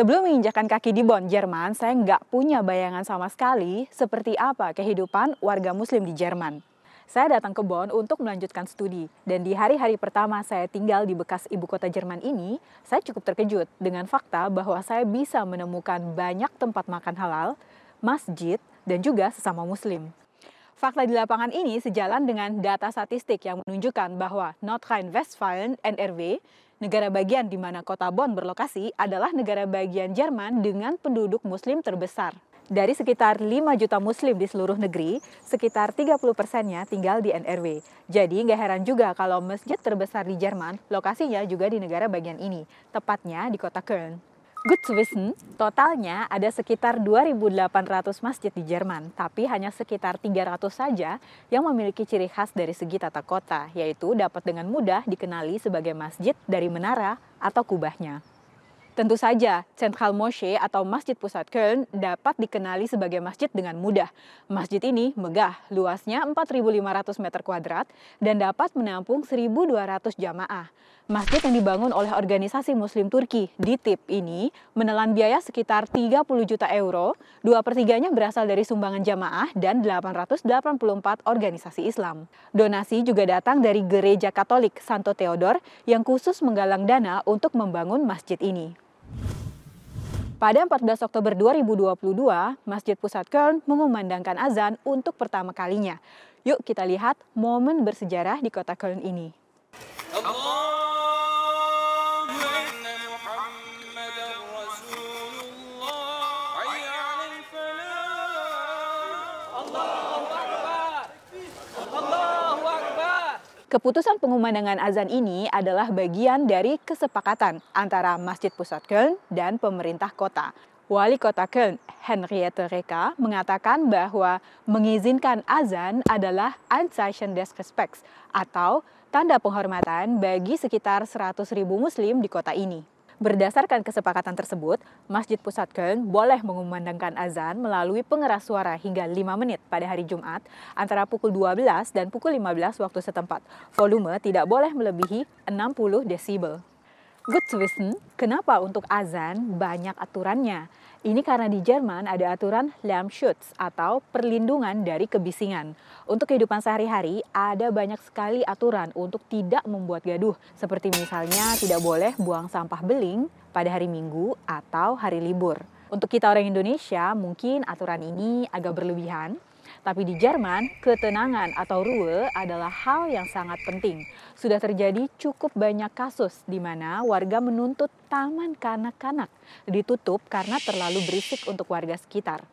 Sebelum menginjakan kaki di Bonn, Jerman, saya nggak punya bayangan sama sekali seperti apa kehidupan warga Muslim di Jerman. Saya datang ke Bonn untuk melanjutkan studi, dan di hari-hari pertama saya tinggal di bekas ibu kota Jerman ini, saya cukup terkejut dengan fakta bahwa saya bisa menemukan banyak tempat makan halal, masjid, dan juga sesama Muslim. Fakta di lapangan ini sejalan dengan data statistik yang menunjukkan bahwa Nordrhein-Westfalen NRW, negara bagian di mana kota Bonn berlokasi, adalah negara bagian Jerman dengan penduduk muslim terbesar. Dari sekitar 5 juta muslim di seluruh negeri, sekitar 30 persennya tinggal di NRW. Jadi nggak heran juga kalau masjid terbesar di Jerman lokasinya juga di negara bagian ini, tepatnya di kota Köln. Good to wissen, totalnya ada sekitar 2.800 masjid di Jerman, tapi hanya sekitar 300 saja yang memiliki ciri khas dari segi tata kota, yaitu dapat dengan mudah dikenali sebagai masjid dari menara atau kubahnya. Tentu saja, Central Moshe atau Masjid Pusat Köln dapat dikenali sebagai masjid dengan mudah. Masjid ini megah, luasnya 4.500 meter kuadrat dan dapat menampung 1.200 jamaah. Masjid yang dibangun oleh organisasi Muslim Turki, DITIP ini, menelan biaya sekitar 30 juta euro, dua pertiganya berasal dari sumbangan jamaah dan 884 organisasi Islam. Donasi juga datang dari Gereja Katolik Santo Theodor yang khusus menggalang dana untuk membangun masjid ini. Pada 14 Oktober 2022, Masjid Pusat Köln mengumandangkan azan untuk pertama kalinya. Yuk kita lihat momen bersejarah di kota Köln ini. Keputusan pengumandangan azan ini adalah bagian dari kesepakatan antara Masjid Pusat Köln dan pemerintah kota. Wali kota Köln, Henriette Reka, mengatakan bahwa mengizinkan azan adalah Anzeichen des Respects atau tanda penghormatan bagi sekitar 100 ribu muslim di kota ini. Berdasarkan kesepakatan tersebut, Masjid Pusat Köln boleh mengumandangkan azan melalui pengeras suara hingga 5 menit pada hari Jumat antara pukul 12 dan pukul 15 waktu setempat. Volume tidak boleh melebihi 60 desibel. Good to listen, hmm? kenapa untuk azan banyak aturannya? Ini karena di Jerman ada aturan Lärmschutz atau perlindungan dari kebisingan. Untuk kehidupan sehari-hari ada banyak sekali aturan untuk tidak membuat gaduh. Seperti misalnya tidak boleh buang sampah beling pada hari minggu atau hari libur. Untuk kita orang Indonesia mungkin aturan ini agak berlebihan tapi di Jerman, ketenangan atau Ruhe adalah hal yang sangat penting. Sudah terjadi cukup banyak kasus di mana warga menuntut taman kanak-kanak ditutup karena terlalu berisik untuk warga sekitar.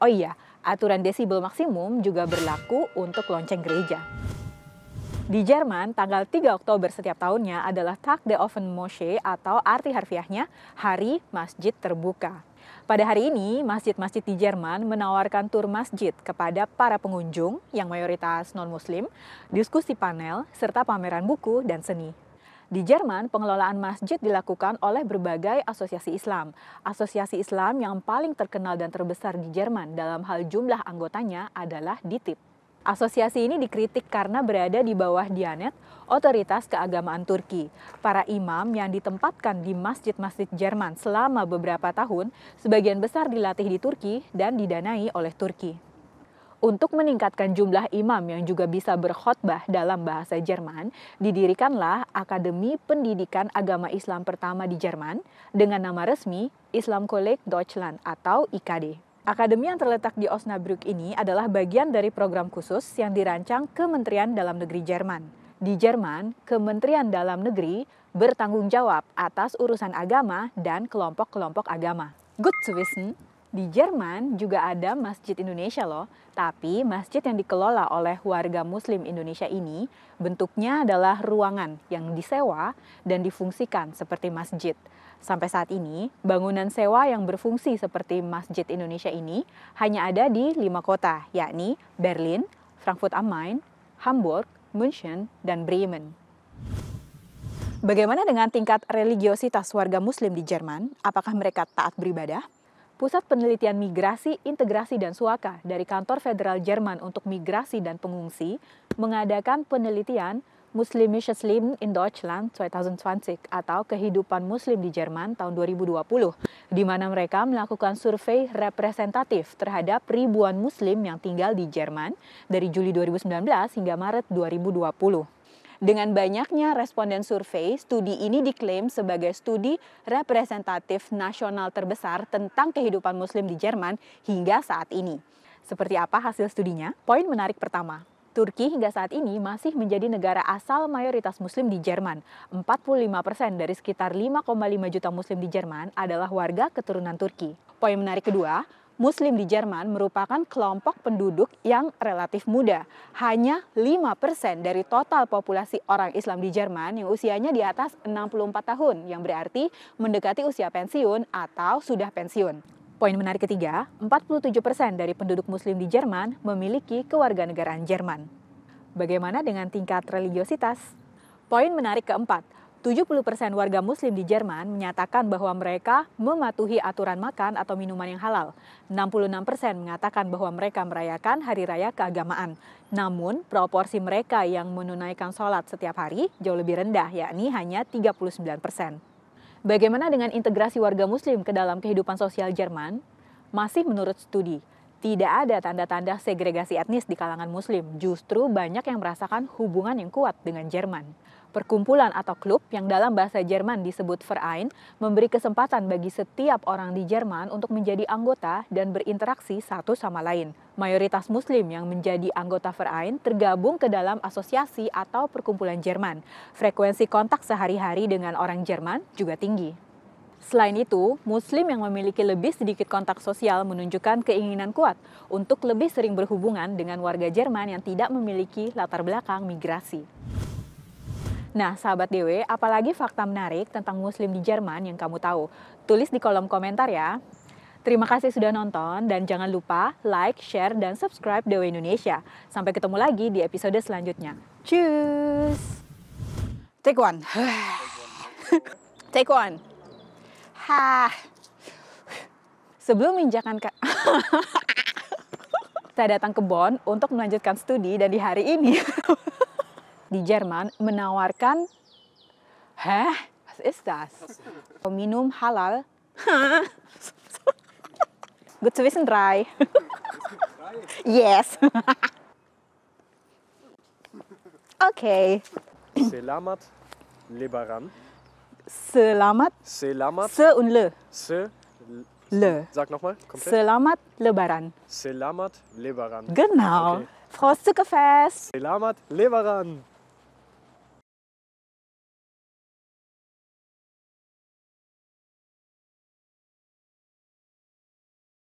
Oh iya, aturan desibel maksimum juga berlaku untuk lonceng gereja. Di Jerman, tanggal 3 Oktober setiap tahunnya adalah Tag der Offen Moschee atau arti harfiahnya Hari Masjid Terbuka. Pada hari ini, masjid-masjid di Jerman menawarkan tur masjid kepada para pengunjung yang mayoritas non-muslim, diskusi panel, serta pameran buku dan seni. Di Jerman, pengelolaan masjid dilakukan oleh berbagai asosiasi Islam. Asosiasi Islam yang paling terkenal dan terbesar di Jerman dalam hal jumlah anggotanya adalah DITIB. Asosiasi ini dikritik karena berada di bawah Dianet, otoritas keagamaan Turki. Para imam yang ditempatkan di masjid-masjid Jerman selama beberapa tahun, sebagian besar dilatih di Turki dan didanai oleh Turki. Untuk meningkatkan jumlah imam yang juga bisa berkhotbah dalam bahasa Jerman, didirikanlah Akademi Pendidikan Agama Islam pertama di Jerman dengan nama resmi Islam College Deutschland atau IKD. Akademi yang terletak di Osnabrück ini adalah bagian dari program khusus yang dirancang Kementerian Dalam Negeri Jerman. Di Jerman, Kementerian Dalam Negeri bertanggung jawab atas urusan agama dan kelompok-kelompok agama. Good to wissen, di Jerman juga ada Masjid Indonesia loh, tapi masjid yang dikelola oleh warga muslim Indonesia ini bentuknya adalah ruangan yang disewa dan difungsikan seperti masjid. Sampai saat ini, bangunan sewa yang berfungsi seperti Masjid Indonesia ini hanya ada di lima kota, yakni Berlin, Frankfurt am Main, Hamburg, München, dan Bremen. Bagaimana dengan tingkat religiositas warga muslim di Jerman? Apakah mereka taat beribadah? Pusat Penelitian Migrasi, Integrasi, dan Suaka dari Kantor Federal Jerman untuk Migrasi dan Pengungsi mengadakan penelitian Muslimisches Leben in Deutschland 2020 atau Kehidupan Muslim di Jerman tahun 2020, di mana mereka melakukan survei representatif terhadap ribuan Muslim yang tinggal di Jerman dari Juli 2019 hingga Maret 2020. Dengan banyaknya responden survei, studi ini diklaim sebagai studi representatif nasional terbesar tentang kehidupan muslim di Jerman hingga saat ini. Seperti apa hasil studinya? Poin menarik pertama, Turki hingga saat ini masih menjadi negara asal mayoritas muslim di Jerman. 45% dari sekitar 5,5 juta muslim di Jerman adalah warga keturunan Turki. Poin menarik kedua, Muslim di Jerman merupakan kelompok penduduk yang relatif muda. Hanya 5% dari total populasi orang Islam di Jerman yang usianya di atas 64 tahun, yang berarti mendekati usia pensiun atau sudah pensiun. Poin menarik ketiga, 47% dari penduduk muslim di Jerman memiliki kewarganegaraan Jerman. Bagaimana dengan tingkat religiositas? Poin menarik keempat, 70% warga muslim di Jerman menyatakan bahwa mereka mematuhi aturan makan atau minuman yang halal. 66% mengatakan bahwa mereka merayakan hari raya keagamaan. Namun, proporsi mereka yang menunaikan sholat setiap hari jauh lebih rendah, yakni hanya 39%. Bagaimana dengan integrasi warga muslim ke dalam kehidupan sosial Jerman? Masih menurut studi, tidak ada tanda-tanda segregasi etnis di kalangan muslim. Justru banyak yang merasakan hubungan yang kuat dengan Jerman. Perkumpulan atau klub yang dalam bahasa Jerman disebut Verein memberi kesempatan bagi setiap orang di Jerman untuk menjadi anggota dan berinteraksi satu sama lain. Mayoritas muslim yang menjadi anggota Verein tergabung ke dalam asosiasi atau perkumpulan Jerman. Frekuensi kontak sehari-hari dengan orang Jerman juga tinggi. Selain itu, Muslim yang memiliki lebih sedikit kontak sosial menunjukkan keinginan kuat untuk lebih sering berhubungan dengan warga Jerman yang tidak memiliki latar belakang migrasi. Nah, sahabat Dewe, apalagi fakta menarik tentang Muslim di Jerman yang kamu tahu? Tulis di kolom komentar ya. Terima kasih sudah nonton dan jangan lupa like, share, dan subscribe Dewe Indonesia. Sampai ketemu lagi di episode selanjutnya. Cus! Take one. Take one. Ha. Sebelum injakan ke... saya datang ke Bonn untuk melanjutkan studi dan di hari ini di Jerman menawarkan Heh, was ist das? Minum halal. Gut zu wissen, drei. yes. okay. Selamat Lebaran. Selamat. Selamat. Se und le. Se. Le. Sag nochmal. Selamat Lebaran. Selamat Lebaran. Genau. Okay. Frohes Zuckerfest. Selamat Lebaran.